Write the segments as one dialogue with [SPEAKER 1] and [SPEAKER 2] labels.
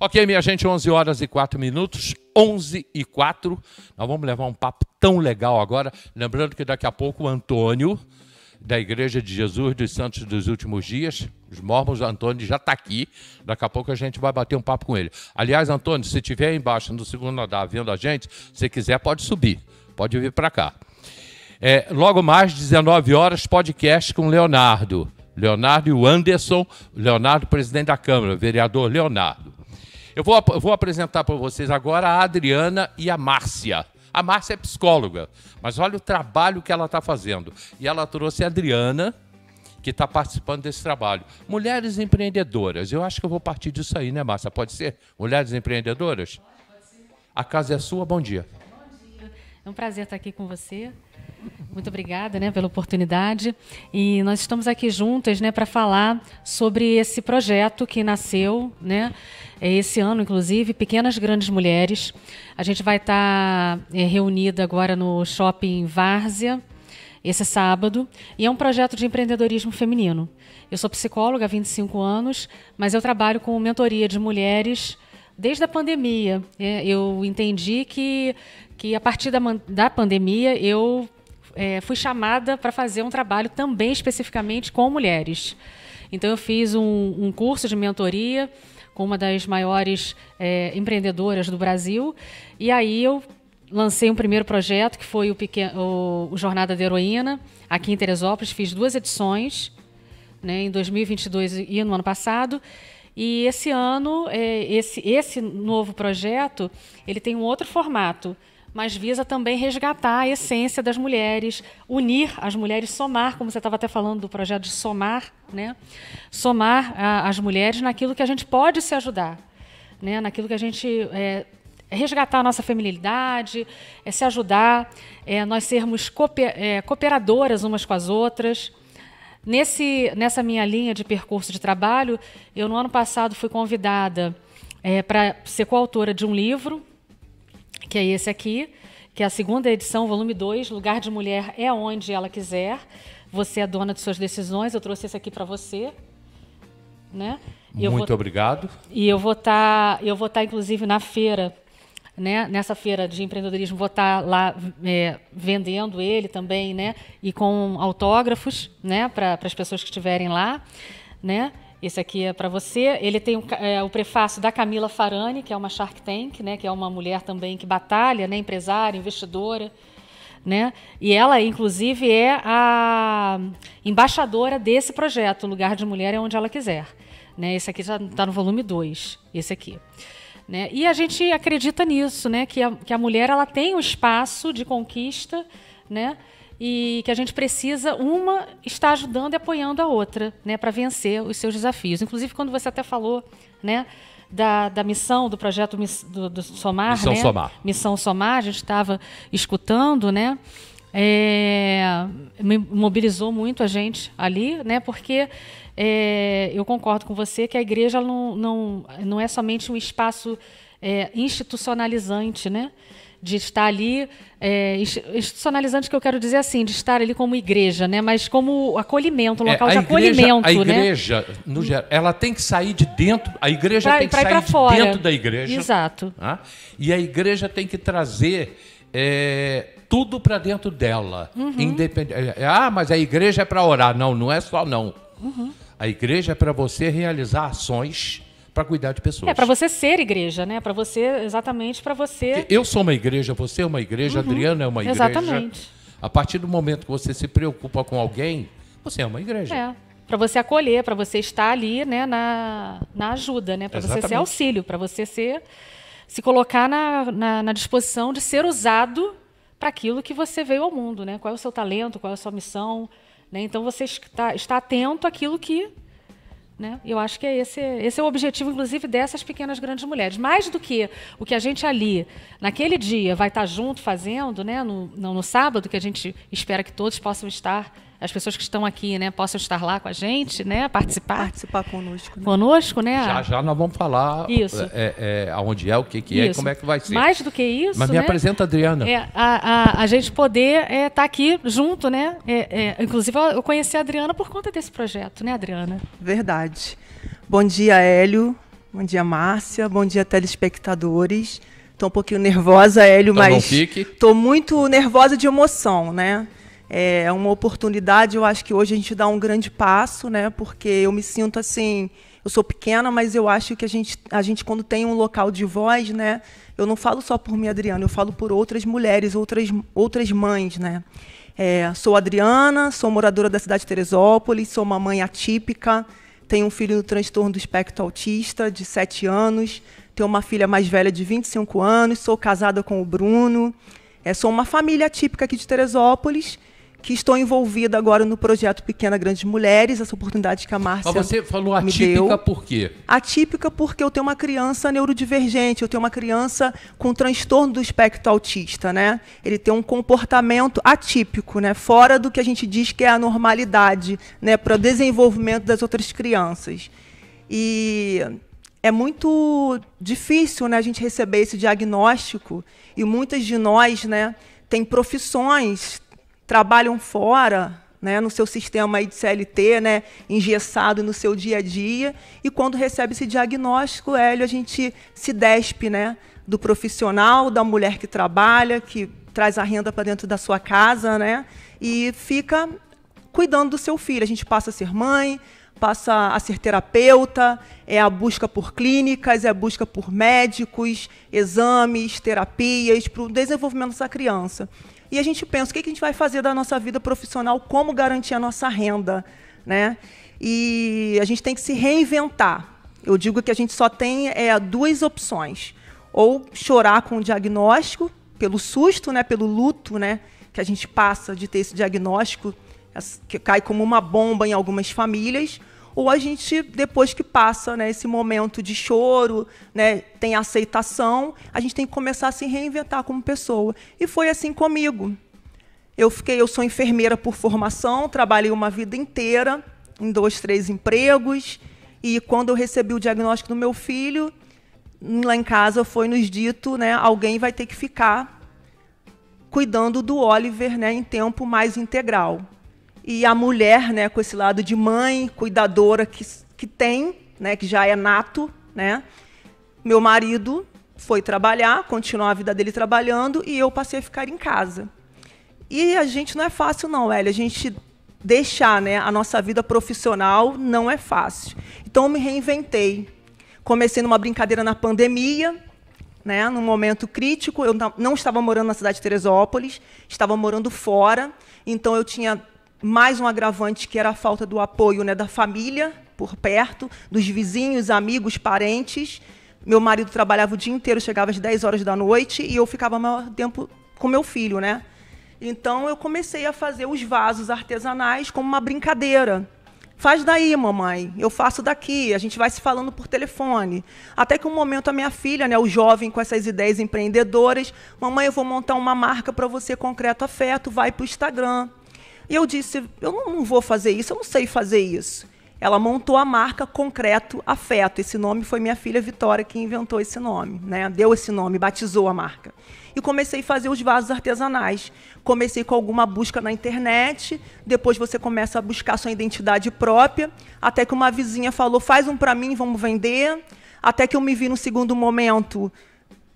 [SPEAKER 1] Ok, minha gente, 11 horas e 4 minutos, 11 e 4. Nós vamos levar um papo tão legal agora. Lembrando que daqui a pouco o Antônio, da Igreja de Jesus dos Santos dos Últimos Dias, os mormons, Antônio já está aqui. Daqui a pouco a gente vai bater um papo com ele. Aliás, Antônio, se tiver embaixo no segundo andar vendo a gente, se quiser pode subir, pode vir para cá. É, logo mais, 19 horas, podcast com Leonardo. Leonardo e o Anderson, Leonardo, presidente da Câmara, vereador Leonardo. Eu vou, vou apresentar para vocês agora a Adriana e a Márcia. A Márcia é psicóloga, mas olha o trabalho que ela está fazendo. E ela trouxe a Adriana, que está participando desse trabalho. Mulheres empreendedoras. Eu acho que eu vou partir disso aí, né, Márcia? Pode ser? Mulheres empreendedoras? A casa é sua, bom dia. Bom
[SPEAKER 2] dia. É um prazer estar aqui com você. Muito obrigada né, pela oportunidade. E nós estamos aqui juntas né, para falar sobre esse projeto que nasceu né, esse ano, inclusive, Pequenas Grandes Mulheres. A gente vai estar tá, é, reunida agora no shopping Várzea, esse sábado, e é um projeto de empreendedorismo feminino. Eu sou psicóloga há 25 anos, mas eu trabalho com mentoria de mulheres desde a pandemia. É, eu entendi que, que a partir da, da pandemia eu é, fui chamada para fazer um trabalho também especificamente com mulheres. Então, eu fiz um, um curso de mentoria com uma das maiores é, empreendedoras do Brasil. E aí eu lancei um primeiro projeto, que foi o, pequeno, o, Jornada da Heroína, aqui em Teresópolis. Fiz duas edições, né, em 2022 e no ano passado. E esse ano, é, esse, esse novo projeto, ele tem um outro formato mas visa também resgatar a essência das mulheres, unir as mulheres, somar, como você estava até falando do projeto de somar, né? somar a, ah, as mulheres naquilo que a gente pode se ajudar, né? naquilo que a gente é, resgatar a nossa feminilidade, é, se ajudar, é, nós sermos cooper, é, cooperadoras umas com as outras. Nesse, nessa minha linha de percurso de trabalho, eu no ano passado fui convidada é, para ser coautora de um livro que é esse aqui, que é a segunda edição, volume 2, Lugar de Mulher é onde ela quiser. Você é dona de suas decisões, eu trouxe esse aqui para você. Né? Muito vou, obrigado. E eu vou estar, tá, eu vou estar tá, inclusive na feira, né? Nessa feira de empreendedorismo vou estar tá lá é, vendendo ele também, né? E com autógrafos, né? Para as pessoas que estiverem lá, né? Esse aqui é para você. Ele tem o, é, o, prefácio da Camila Farani, que é uma Shark Tank, né, que é uma mulher também que batalha, né, empresária, investidora. Né? E ela, inclusive, é a embaixadora desse projeto. O lugar de mulher é onde ela quiser. Né? Esse aqui está no volume 2, esse aqui. Né? E a gente acredita nisso, né? que, a, que a mulher ela tem o um espaço de conquista né? e que a gente precisa uma está ajudando e apoiando a outra, né, para vencer os seus desafios. Inclusive quando você até falou, né, da, da missão do projeto do, do Somar, missão né? Somar, missão Somar, a gente estava escutando, né, é, mobilizou muito a gente ali, né, porque é, eu concordo com você que a igreja não, não, não é somente um espaço é, institucionalizante, né? de estar ali, é, institucionalizante que eu quero dizer assim, de estar ali como igreja, né? mas como acolhimento, é, local é, de igreja, acolhimento. A né?
[SPEAKER 1] igreja, né? no geral, ela tem que sair de dentro, a igreja pra, tem que sair de fora. dentro da igreja. Exato. Tá? E a igreja tem que trazer é, tudo para dentro dela. Uhum. É, é, ah, mas a igreja é para orar. Não, não é só não. Uhum. A igreja é para você realizar ações para cuidar de pessoas. É para
[SPEAKER 2] você ser igreja, né? Para você exatamente para você.
[SPEAKER 1] Eu sou uma igreja, você é uma igreja, uhum, Adriana é uma igreja. Exatamente. A partir do momento que você se preocupa com alguém, você é uma igreja.
[SPEAKER 2] É. Para você acolher, para você estar ali, né, na, na ajuda, né? Para você ser auxílio, para você ser se colocar na, na, na disposição de ser usado para aquilo que você veio ao mundo, né? Qual é o seu talento, qual é a sua missão, né? Então você está, está atento àquilo que né? Eu acho que é esse, esse é o objetivo, inclusive, dessas pequenas grandes mulheres. Mais do que o que a gente ali, naquele dia, vai estar junto fazendo, né? no, no, no sábado, que a gente espera que todos possam estar as pessoas que estão aqui, né, possam estar lá com a gente, né, participar. Participar conosco. Né? Conosco, né? Já,
[SPEAKER 1] já nós vamos falar isso. É, é, é aonde é, o que, que é, como é que vai ser. Mais do
[SPEAKER 2] que isso. Mas me né? apresenta,
[SPEAKER 1] Adriana. É,
[SPEAKER 2] a, a, a gente poder estar é, tá aqui junto, né? É, é, inclusive, eu conheci a Adriana por conta desse projeto, né,
[SPEAKER 3] Adriana? Verdade. Bom dia, Hélio. Bom dia, Márcia. Bom dia, telespectadores. Estou um pouquinho nervosa, Hélio, então mas estou muito nervosa de emoção, né? É, é uma oportunidade, eu acho que hoje a gente dá um grande passo, né? Porque eu me sinto assim, eu sou pequena, mas eu acho que a gente, a gente quando tem um local de voz, né? Eu não falo só por mim, Adriana, eu falo por outras mulheres, outras, outras mães, né? É, sou Adriana, sou moradora da cidade de Teresópolis, sou uma mãe atípica, tenho um filho no transtorno do espectro autista, de 7 anos, tenho uma filha mais velha de 25 anos, sou casada com o Bruno, é, sou uma família atípica aqui de Teresópolis, que estou envolvida agora no projeto Pequena Grandes Mulheres, essa oportunidade que a Márcia Mas você falou atípica por quê? Atípica porque eu tenho uma criança neurodivergente, eu tenho uma criança com transtorno do espectro autista, né? Ele tem um comportamento atípico, né? Fora do que a gente diz que é a normalidade, né, para o desenvolvimento das outras crianças. E é muito difícil, né, a gente receber esse diagnóstico e muitas de nós, né, tem profissões, trabalham fora, né, no seu sistema de CLT, né, engessado no seu dia a dia, e quando recebe esse diagnóstico, Hélio, a gente se despe né, do profissional, da mulher que trabalha, que traz a renda para dentro da sua casa, né, e fica cuidando do seu filho. A gente passa a ser mãe, passa a ser terapeuta, é a busca por clínicas, é a busca por médicos, exames, terapias, para o desenvolvimento dessa criança e a gente pensa o que, a gente vai fazer da nossa vida profissional, como garantir a nossa renda. Né? E a gente tem que se reinventar. Eu digo que a gente só tem é, duas opções: ou chorar com o diagnóstico, pelo susto, né, pelo luto né, que a gente passa de ter esse diagnóstico, que cai como uma bomba em algumas famílias, ou a gente, depois que passa né, esse momento de choro, né, tem aceitação, a gente tem que começar a se reinventar como pessoa. E foi assim comigo. Eu fiquei, eu sou enfermeira por formação, trabalhei uma vida inteira em dois, três empregos, e quando eu recebi o diagnóstico do meu filho, lá em casa foi nos dito, né, alguém vai ter que ficar cuidando do Oliver, né, em tempo mais integral e a mulher, né, com esse lado de mãe, cuidadora que, que tem, né, que já é nato, né? Meu marido foi trabalhar, continuou a vida dele trabalhando e eu passei a ficar em casa. E a gente não é fácil não, Elia. A gente deixar, né, a nossa vida profissional não é fácil. Então eu me reinventei. Comecei numa brincadeira na pandemia, né, num momento crítico. Eu não estava morando na cidade de Teresópolis, estava morando fora. Então eu tinha mais um agravante que era a falta do apoio né, da família por perto, dos vizinhos, amigos, parentes. Meu marido trabalhava o dia inteiro, chegava às 10 horas da noite e eu ficava maior tempo com meu filho, né? Então eu comecei a fazer os vasos artesanais como uma brincadeira. Faz daí, mamãe. Eu faço daqui. A gente vai se falando por telefone. Até que um momento a minha filha, né, o jovem com essas ideias empreendedoras, mamãe, eu vou montar uma marca para você, concreto afeto, vai para o Instagram. E eu disse: eu não vou fazer isso, eu não sei fazer isso. Ela montou a marca Concreto Afeto. Esse nome foi minha filha Vitória que inventou esse nome, né? Deu esse nome, batizou a marca. E comecei a fazer os vasos artesanais. Comecei com alguma busca na internet, depois você começa a buscar sua identidade própria, até que uma vizinha falou: "Faz um para mim, vamos vender". Até que eu me vi no segundo momento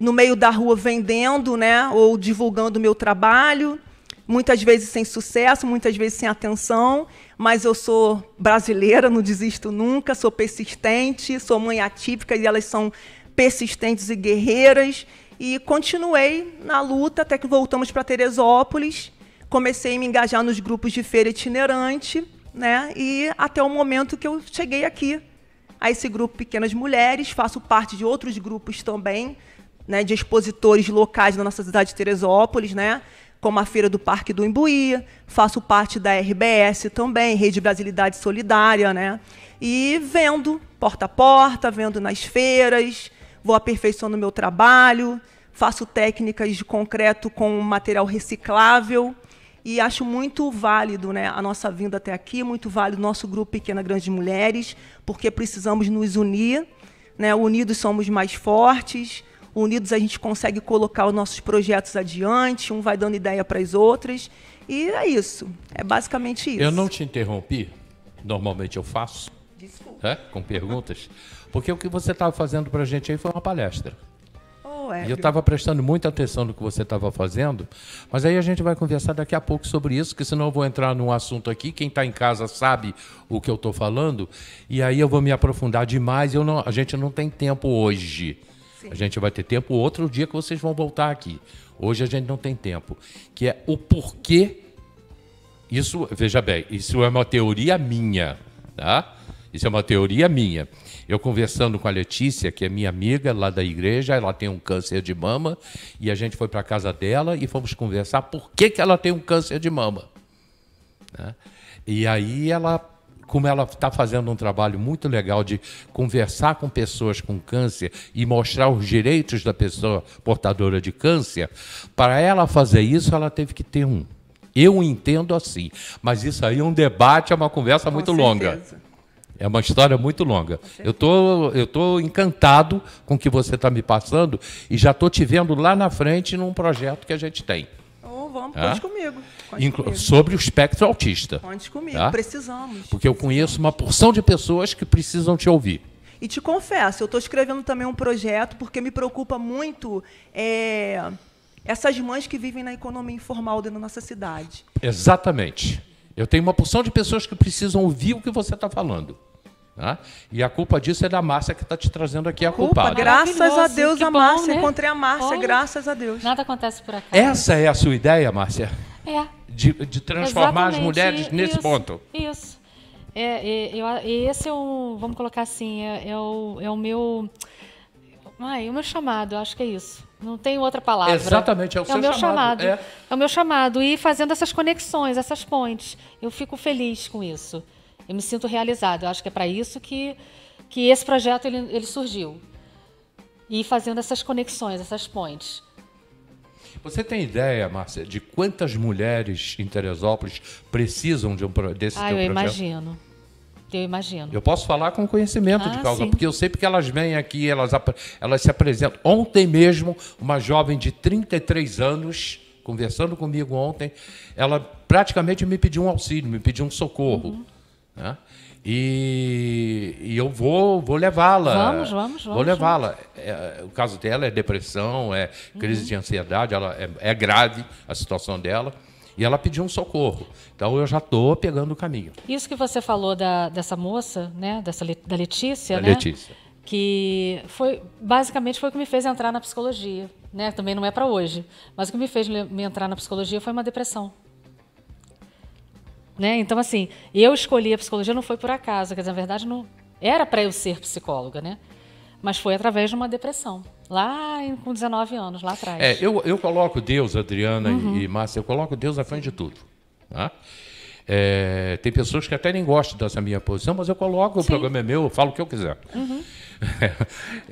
[SPEAKER 3] no meio da rua vendendo, né, ou divulgando o meu trabalho muitas vezes sem sucesso, muitas vezes sem atenção, mas eu sou brasileira, não desisto nunca, sou persistente, sou mãe atípica e elas são persistentes e guerreiras. E continuei na luta até que voltamos para Teresópolis. Comecei a me engajar nos grupos de feira itinerante, né? E até o momento que eu cheguei aqui, a esse grupo Pequenas Mulheres, faço parte de outros grupos também, né, de expositores locais da nossa cidade de Teresópolis, né? como a Feira do Parque do Imbuí, faço parte da RBS também, Rede Brasilidade Solidária, né? E vendo porta a porta, vendo nas feiras, vou aperfeiçoando o meu trabalho, faço técnicas de concreto com material reciclável e acho muito válido né, a nossa vinda até aqui, muito válido o nosso grupo Pequena Grande Mulheres, porque precisamos nos unir, né, unidos somos mais fortes, Unidos a gente consegue colocar os nossos projetos adiante, um vai dando ideia para as outras. E é isso. É basicamente isso. Eu não
[SPEAKER 1] te interrompi, normalmente eu faço. Desculpa. É, com perguntas. Porque o que você estava fazendo para a gente aí foi uma palestra.
[SPEAKER 3] Oh, é. E eu estava
[SPEAKER 1] prestando muita atenção no que você estava fazendo, mas aí a gente vai conversar daqui a pouco sobre isso, porque senão eu vou entrar num assunto aqui. Quem está em casa sabe o que eu estou falando, e aí eu vou me aprofundar demais. Eu não, a gente não tem tempo hoje. Sim. A gente vai ter tempo outro dia que vocês vão voltar aqui. Hoje a gente não tem tempo. Que é o porquê. Isso, veja bem, isso é uma teoria minha, tá? Isso é uma teoria minha. Eu conversando com a Letícia, que é minha amiga lá da igreja, ela tem um câncer de mama, e a gente foi para a casa dela e fomos conversar por que, que ela tem um câncer de mama. Né? E aí ela como ela está fazendo um trabalho muito legal de conversar com pessoas com câncer e mostrar os direitos da pessoa portadora de câncer, para ela fazer isso, ela teve que ter um. Eu entendo assim, mas isso aí é um debate, é uma conversa com muito certeza. longa. É uma história muito longa. Eu tô, eu tô encantado com o que você está me passando e já estou te vendo lá na frente num projeto que a gente tem.
[SPEAKER 3] Oh, vamos, ah? comigo. Inclu sobre o
[SPEAKER 1] espectro autista. Conte comigo, tá? precisamos. Porque eu conheço uma porção de pessoas que precisam te ouvir.
[SPEAKER 3] E te confesso, eu estou escrevendo também um projeto porque me preocupa muito é, essas mães que vivem na economia informal dentro da nossa cidade.
[SPEAKER 1] Exatamente. Eu tenho uma porção de pessoas que precisam ouvir o que você está falando. Tá? E a culpa disso é da Márcia que está te trazendo aqui a culpa, culpada. Graças
[SPEAKER 3] a Deus, que a Márcia. né? Encontrei a Márcia, Olha, graças a Deus.
[SPEAKER 2] Nada acontece por acaso.
[SPEAKER 1] Essa é a sua ideia, Márcia? É. De, de transformar Exatamente. as mulheres nesse isso, ponto.
[SPEAKER 2] Isso. É, é, eu, esse é o, vamos colocar assim, é, é o, é o meu. Ai, o meu chamado, acho que é isso. Não tem outra palavra. Exatamente, é o, é meu chamado. chamado. É. é o meu chamado. E fazendo essas conexões, essas pontes. Eu fico feliz com isso. Eu me sinto realizado. Eu acho que é para isso que, que esse projeto ele, ele surgiu. E fazendo essas conexões, essas pontes.
[SPEAKER 1] Você tem ideia, Márcia, de quantas mulheres em Teresópolis precisam de um, desse ah, teu eu projeto?
[SPEAKER 2] imagino. Eu imagino.
[SPEAKER 1] Eu posso falar com conhecimento ah, de causa, sim. porque eu sei porque elas vêm aqui, elas, elas se apresentam. Ontem mesmo, uma jovem de 33 anos, conversando comigo ontem, ela praticamente me pediu um auxílio, me pediu um socorro. Uhum. Né? E, e eu vou, vou levá-la. Vamos, vamos, vamos. Vou levá-la. É, o caso dela é depressão, é crise uhum. de ansiedade, ela é, é grave a situação dela e ela pediu um socorro. Então eu já estou pegando o caminho.
[SPEAKER 2] Isso que você falou da, dessa moça, né, dessa da Letícia, da né? Letícia. Que foi basicamente foi o que me fez entrar na psicologia, né? Também não é para hoje, mas o que me fez me entrar na psicologia foi uma depressão. Né? Então, assim, eu escolhi a psicologia não foi por acaso, quer dizer, na verdade, não era para eu ser psicóloga, né? Mas foi através de uma depressão, lá com 19 anos, lá atrás. É, eu,
[SPEAKER 1] eu coloco Deus, Adriana uhum. e, Márcia, eu coloco Deus à frente de tudo. Tá? É, tem pessoas que até nem gostam dessa minha posição, mas eu coloco, Sim. o programa é meu, eu falo o que eu quiser. Uhum.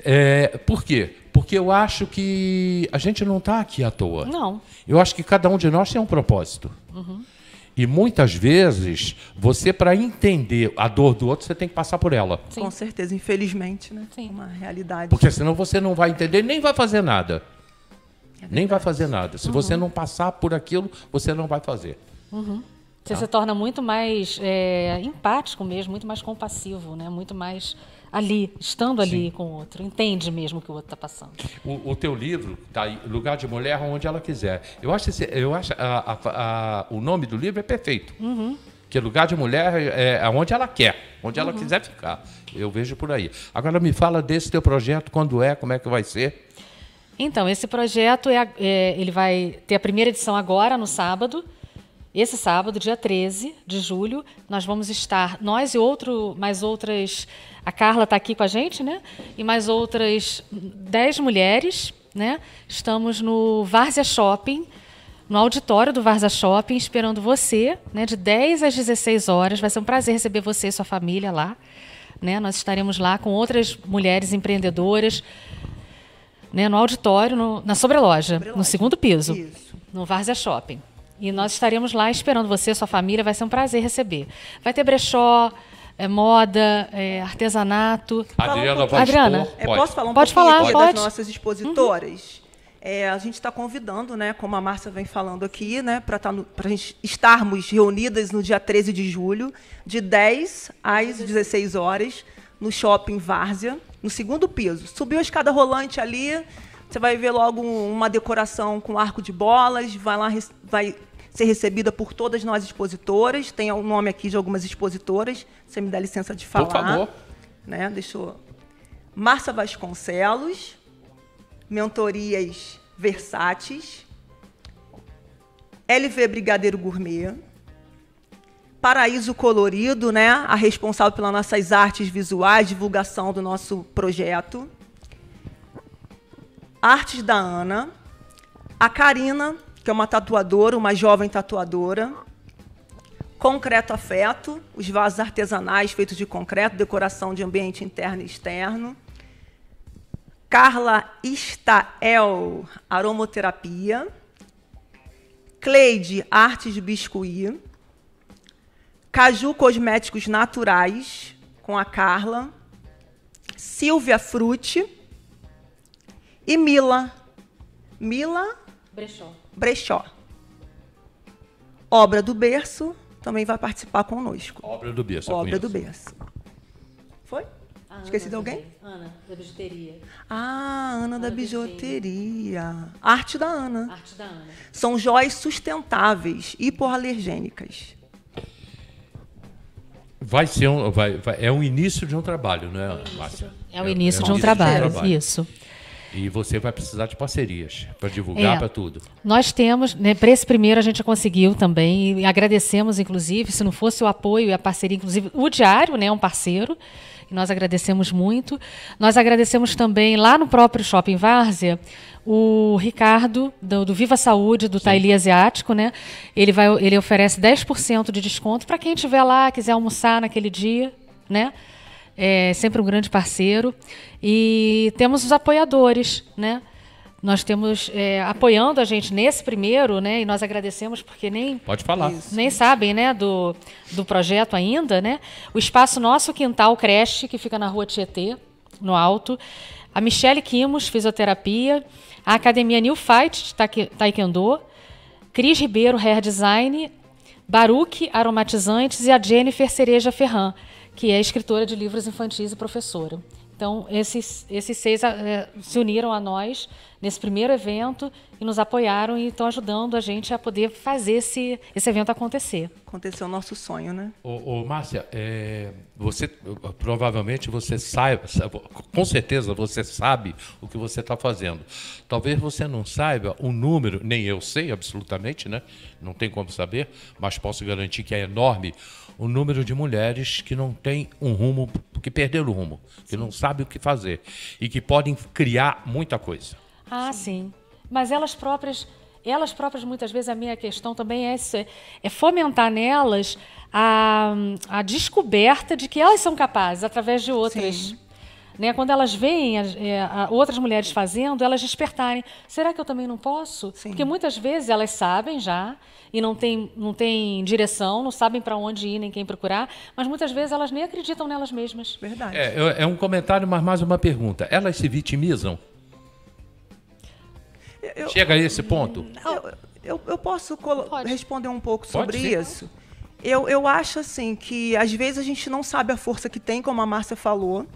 [SPEAKER 1] É, por quê? Porque eu acho que a gente não está aqui à toa. Não. Eu acho que cada um de nós tem um propósito. Uhum. E muitas vezes, você, para entender a dor do outro, você tem que passar por ela. Sim.
[SPEAKER 3] Com certeza, infelizmente, né? Sim. Uma realidade. Porque
[SPEAKER 1] senão você não vai entender nem vai fazer nada. É nem vai fazer nada. Se uhum. você não passar por aquilo, você não vai fazer.
[SPEAKER 3] Uhum. Você tá? se torna
[SPEAKER 2] muito mais é, empático mesmo, muito mais compassivo, né? Muito mais ali, estando ali Sim. com o outro. Entende mesmo o que o outro está passando.
[SPEAKER 1] O, o, teu livro está Lugar de Mulher onde ela quiser. Eu acho, esse, eu acho a, a, a, o nome do livro é perfeito. Uhum. Que é lugar de mulher é, é onde ela quer, onde uhum. ela quiser ficar. Eu vejo por aí. Agora me fala desse teu projeto, quando é, como é que vai ser?
[SPEAKER 2] Então, esse projeto é, é ele vai ter a primeira edição agora, no sábado. Esse sábado, dia 13 de julho, nós vamos estar, nós e outro, mais outras, a Carla está aqui com a gente, né? E mais outras 10 mulheres, né? Estamos no Várzea Shopping, no auditório do Várzea Shopping, esperando você, né, de 10 às 16 horas. Vai ser um prazer receber você e sua família lá. Né? Nós estaremos lá com outras mulheres empreendedoras, né, no auditório, no, na sobreloja, sobreloja, no segundo piso, Isso. no Várzea Shopping. E nós estaremos lá esperando você, sua família. Vai ser um prazer receber. Vai ter brechó, é, moda, é, artesanato. Adriana, um Adriana é, pode. posso falar um pode falar, pode. das
[SPEAKER 3] nossas uhum. expositoras? Uhum. É, a gente está convidando, né, como a Márcia vem falando aqui, né, para tá estarmos reunidas no dia 13 de julho, de 10 às 16 horas, no shopping Várzea, no segundo piso. Subiu a escada rolante ali, você vai ver logo uma decoração com arco de bolas, vai lá vai ser recebida por todas nós expositoras. Tem o nome aqui de algumas expositoras. Você me dá licença de falar. Por favor. Né? Deixa eu... Márcia Vasconcelos, Mentorias Versátis, LV Brigadeiro Gourmet, Paraíso Colorido, né? a responsável pelas nossas artes visuais, divulgação do nosso projeto. Artes da Ana, a Karina, que é uma tatuadora, uma jovem tatuadora. Concreto afeto, os vasos artesanais feitos de concreto, decoração de ambiente interno e externo. Carla Istael, aromoterapia. Cleide, artes de biscuit. Caju Cosméticos Naturais, com a Carla. Silvia Frutti. E Mila. Mila? Brechó brechó. Obra do Berço também vai participar conosco. Obra do Berço. Obra do Berço. Foi? A Esqueci Ana de alguém? Ana, da bijuteria. Ah, Ana, Ana da, bijuteria. Arte da Ana. Arte da Ana. São joias sustentáveis, hipoalergênicas.
[SPEAKER 1] Vai ser um, vai, vai, é um início de um trabalho, não é, Márcia? É o início, é um de, é um início de um trabalho, isso. E você vai precisar de parcerias para divulgar, é, para tudo.
[SPEAKER 2] Nós temos, né, para esse primeiro a gente conseguiu também, e agradecemos, inclusive, se não fosse o apoio e a parceria, inclusive o Diário né, é um parceiro, e nós agradecemos muito. Nós agradecemos também lá no próprio Shopping Várzea, o Ricardo, do, do Viva Saúde, do Taili Asiático, né? Ele, vai, ele oferece 10% de desconto para quem estiver lá, quiser almoçar naquele dia, né? é sempre um grande parceiro. E temos os apoiadores, né? Nós temos é, apoiando a gente nesse primeiro, né? E nós agradecemos porque nem pode falar, nem sabem, né, do, do projeto ainda, né? O espaço nosso quintal creche que fica na rua Tietê, no Alto, a Michele Quimos fisioterapia, a academia New Fight de Taekwondo, Cris Ribeiro hair design, Baruque aromatizantes e a Jennifer Cereja Ferran que é escritora de livros infantis e professora. Então, esses, esses seis eh, se uniram a nós nesse primeiro evento e nos apoiaram e estão ajudando a gente a poder fazer esse, esse evento acontecer. Aconteceu o nosso
[SPEAKER 3] sonho, né?
[SPEAKER 1] Ô, ô Márcia, é, você provavelmente você saiba, com certeza você sabe o que você está fazendo. Talvez você não saiba o número, nem eu sei absolutamente, né? Não tem como saber, mas posso garantir que é enorme o número de mulheres que não tem um rumo, que perderam o rumo, que não sabe o que fazer e que podem criar muita coisa.
[SPEAKER 2] Ah, sim. sim. Mas elas próprias, elas próprias muitas vezes a minha questão também é é fomentar nelas a, a descoberta de que elas são capazes através de outras. Sim. Né? Quando elas veem é, outras mulheres fazendo, elas despertarem. Será que eu também não posso? Sim. Porque muitas vezes elas sabem já e não têm não tem direção, não sabem para onde ir nem quem procurar, mas muitas vezes elas nem acreditam nelas mesmas. Verdade.
[SPEAKER 1] É, é um comentário, mas mais uma pergunta. Elas se vitimizam?
[SPEAKER 3] Eu, Chega a esse ponto. Eu, eu, eu posso responder um pouco sobre isso. Eu, eu acho assim que às vezes a gente não sabe a força que tem, como a Márcia falou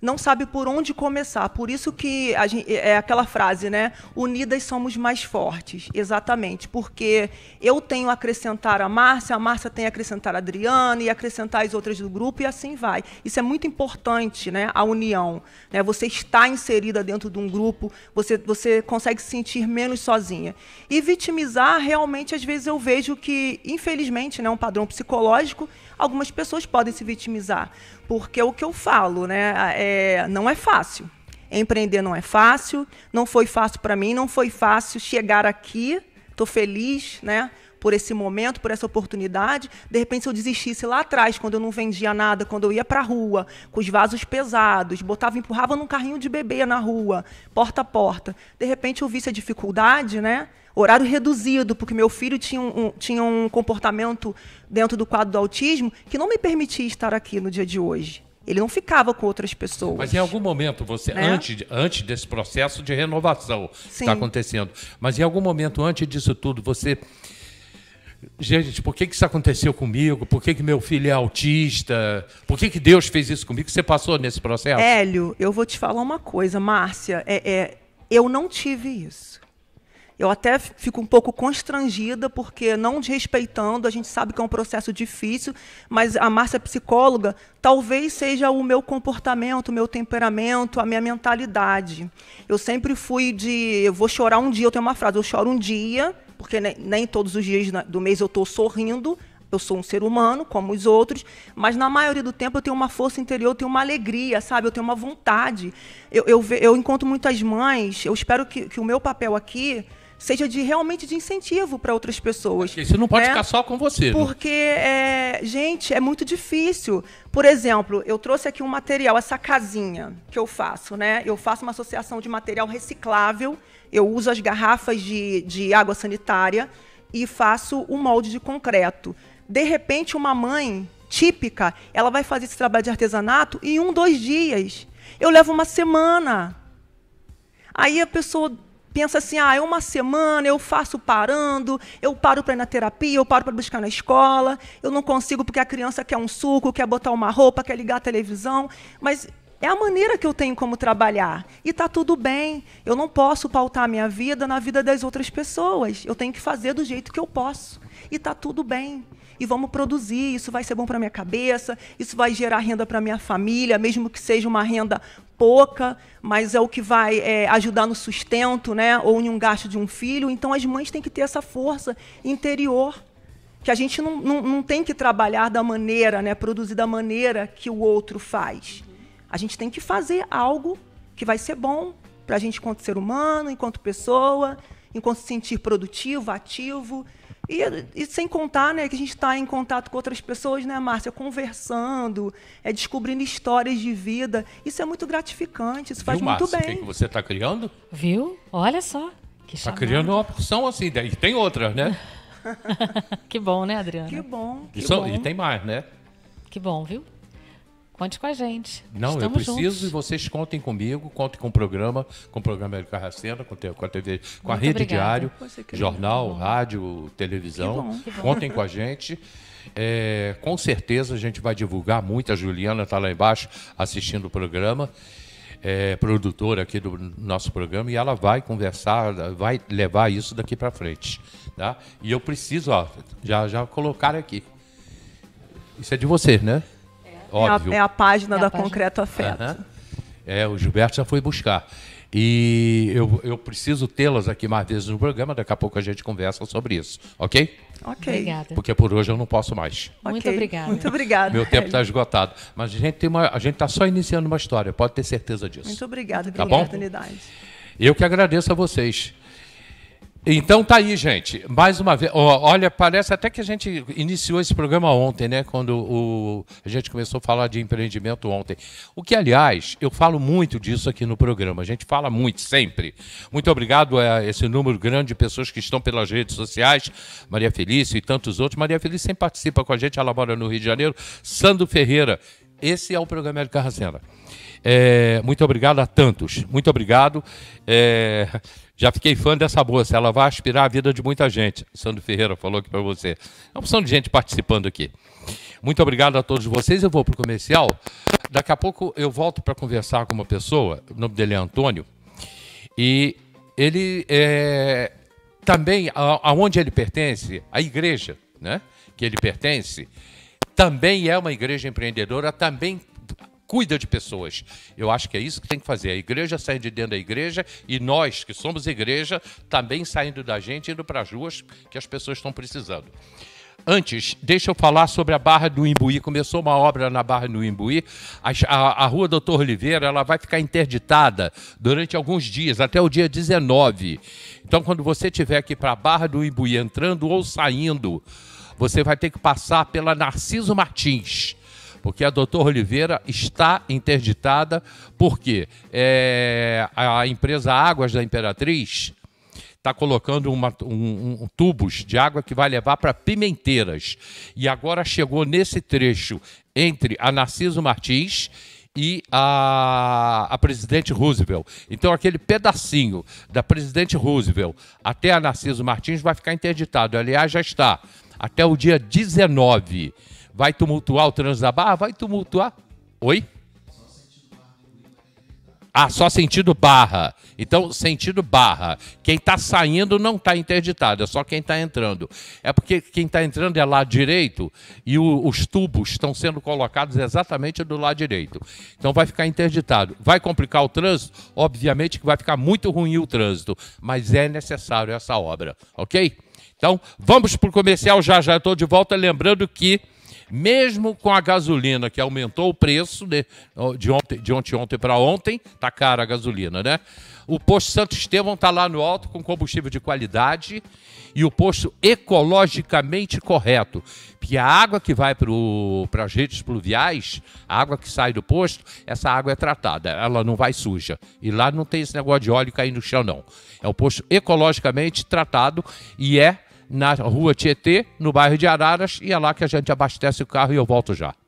[SPEAKER 3] não sabe por onde começar. Por isso que gente, é aquela frase, né? Unidas somos mais fortes. Exatamente, porque eu tenho a acrescentar a Márcia, a Márcia tem a acrescentar a Adriana e acrescentar as outras do grupo e assim vai. Isso é muito importante, né? A união, né? Você está inserida dentro de um grupo, você você consegue se sentir menos sozinha. E vitimizar realmente às vezes eu vejo que infelizmente, né, um padrão psicológico algumas pessoas podem se vitimizar. Porque o que eu falo, né, é, não é fácil. Empreender não é fácil, não foi fácil para mim, não foi fácil chegar aqui. Estou feliz, né? por esse momento, por essa oportunidade. De repente, se eu desistisse lá atrás, quando eu não vendia nada, quando eu ia para a rua, com os vasos pesados, botava, empurrava num carrinho de bebê na rua, porta a porta. De repente, eu visse a dificuldade, né? horário reduzido, porque meu filho tinha um, tinha um comportamento dentro do quadro do autismo que não me permitia estar aqui no dia de hoje. Ele não ficava com outras pessoas. Mas em algum
[SPEAKER 1] momento você, né? antes, antes desse processo de renovação que está acontecendo, mas em algum momento antes disso tudo, você gente, por que, que isso aconteceu comigo? Por que, que meu filho é autista? Por que, que Deus fez isso comigo? Você passou nesse processo?
[SPEAKER 3] Hélio, eu vou te falar uma coisa, Márcia. É, é, eu não tive isso. Eu até fico um pouco constrangida, porque não desrespeitando, a gente sabe que é um processo difícil, mas a Márcia é psicóloga talvez seja o meu comportamento, o meu temperamento, a minha mentalidade. Eu sempre fui de. Eu vou chorar um dia, eu tenho uma frase, eu choro um dia, porque nem, nem todos os dias do mês eu estou sorrindo, eu sou um ser humano, como os outros, mas na maioria do tempo eu tenho uma força interior, eu tenho uma alegria, sabe? Eu tenho uma vontade. Eu, eu, eu encontro muitas mães, eu espero que, que o meu papel aqui seja de realmente de incentivo para outras pessoas. Isso não pode né? ficar só com você. Né? Porque, é, gente, é muito difícil. Por exemplo, eu trouxe aqui um material, essa casinha que eu faço, né? Eu faço uma associação de material reciclável, eu uso as garrafas de, de água sanitária e faço o um molde de concreto. De repente, uma mãe típica, ela vai fazer esse trabalho de artesanato em um, dois dias. Eu levo uma semana. Aí a pessoa pensa assim, ah, é uma semana, eu faço parando, eu paro para ir na terapia, eu paro para buscar na escola, eu não consigo porque a criança quer um suco, quer botar uma roupa, quer ligar a televisão, mas é a maneira que eu tenho como trabalhar. E está tudo bem. Eu não posso pautar a minha vida na vida das outras pessoas. Eu tenho que fazer do jeito que eu posso. E está tudo bem. E vamos produzir, isso vai ser bom para minha cabeça, isso vai gerar renda para minha família, mesmo que seja uma renda pouca, mas é o que vai é, ajudar no sustento, né? Ou em um gasto de um filho. Então as mães têm que ter essa força interior que a gente não, não, não tem que trabalhar da maneira, né? Produzir da maneira que o outro faz. A gente tem que fazer algo que vai ser bom para a gente enquanto ser humano, enquanto pessoa, enquanto se sentir produtivo, ativo e, e, sem contar né, que a gente está em contato com outras pessoas, né, Márcia? Conversando, é, descobrindo histórias de vida. Isso é muito gratificante, isso Viu, faz Márcia, muito bem. O que,
[SPEAKER 1] que você está criando?
[SPEAKER 2] Viu? Olha só. Está criando
[SPEAKER 1] uma porção assim, daí tem outras, né?
[SPEAKER 2] que bom, né, Adriana? Que bom. Que bom. e
[SPEAKER 1] tem mais, né?
[SPEAKER 2] Que bom, viu? Conte com a gente. Não, Estamos eu preciso juntos. e
[SPEAKER 1] vocês contem comigo, contem com o programa, com o programa Hélio Carracena, com, a TV, com a Rede obrigada. Diário, é jornal, rádio, televisão. Que bom, que bom. Contem com a gente. É, com certeza a gente vai divulgar muito. A Juliana está lá embaixo assistindo o programa, é, produtora aqui do nosso programa, e ela vai conversar, vai levar isso daqui para frente. Tá? E eu preciso, ó, já, já colocar aqui. Isso é de vocês, né? Óbvio. É a, é
[SPEAKER 3] a página é a da página. Concreto Afeto. Uhum.
[SPEAKER 1] É, o Gilberto já foi buscar. E eu, eu preciso tê-las aqui mais vezes no programa, daqui a pouco a gente conversa sobre isso, ok? Ok. Obrigada. Porque por hoje eu não posso mais. Okay. Muito
[SPEAKER 3] obrigada. Muito obrigada. Meu tempo está
[SPEAKER 1] esgotado. Mas a gente tem uma, a gente está só iniciando uma história, pode ter certeza disso. Muito
[SPEAKER 3] obrigada pela tá oportunidade.
[SPEAKER 1] Eu que agradeço a vocês. Então tá aí, gente. Mais uma vez. Olha, parece até que a gente iniciou esse programa ontem, né? Quando o... a gente começou a falar de empreendimento ontem. O que, aliás, eu falo muito disso aqui no programa. A gente fala muito, sempre. Muito obrigado a esse número grande de pessoas que estão pelas redes sociais. Maria Felício e tantos outros. Maria Felício sempre participa com a gente, ela mora no Rio de Janeiro. Sandro Ferreira. Esse é o programa de Carracena. É... muito obrigado a tantos. Muito obrigado. É já fiquei fã dessa moça, ela vai aspirar a vida de muita gente. Sandro Ferreira falou aqui para você. É uma opção de gente participando aqui. Muito obrigado a todos vocês. Eu vou para o comercial. Daqui a pouco eu volto para conversar com uma pessoa, o nome dele é Antônio, e ele é, também, a, aonde ele pertence, a igreja né, que ele pertence, também é uma igreja empreendedora, também cuida de pessoas. Eu acho que é isso que tem que fazer. A igreja sair de dentro da igreja e nós, que somos igreja, também saindo da gente, indo para as ruas que as pessoas estão precisando. Antes, deixa eu falar sobre a Barra do Imbuí. Começou uma obra na Barra do Imbuí. A, a, a Rua Doutor Oliveira ela vai ficar interditada durante alguns dias, até o dia 19. Então, quando você estiver aqui para a Barra do Imbuí, entrando ou saindo, você vai ter que passar pela Narciso Martins porque a doutora Oliveira está interditada, porque é, a empresa Águas da Imperatriz está colocando uma, um, um, tubos de água que vai levar para Pimenteiras. E agora chegou nesse trecho entre a Narciso Martins e a, a presidente Roosevelt. Então, aquele pedacinho da presidente Roosevelt até a Narciso Martins vai ficar interditado. Aliás, já está até o dia 19. Vai tumultuar o trânsito da barra? Vai tumultuar. Oi? Ah, só sentido barra. Então, sentido barra. Quem está saindo não está interditado, é só quem está entrando. É porque quem está entrando é lado direito e o, os tubos estão sendo colocados exatamente do lado direito. Então, vai ficar interditado. Vai complicar o trânsito? Obviamente que vai ficar muito ruim o trânsito, mas é necessário essa obra, ok? Então, vamos para o comercial já já, estou de volta. Lembrando que mesmo com a gasolina que aumentou o preço de, de ontem, de ontem, ontem para ontem, tá cara a gasolina, né? O posto Santo Estevão está lá no alto com combustível de qualidade e o posto ecologicamente correto. Porque a água que vai para as redes pluviais, a água que sai do posto, essa água é tratada, ela não vai suja. E lá não tem esse negócio de óleo cair no chão, não. É um posto ecologicamente tratado e é na rua Tietê, no bairro de Araras, e é lá que a gente abastece o carro e eu volto já.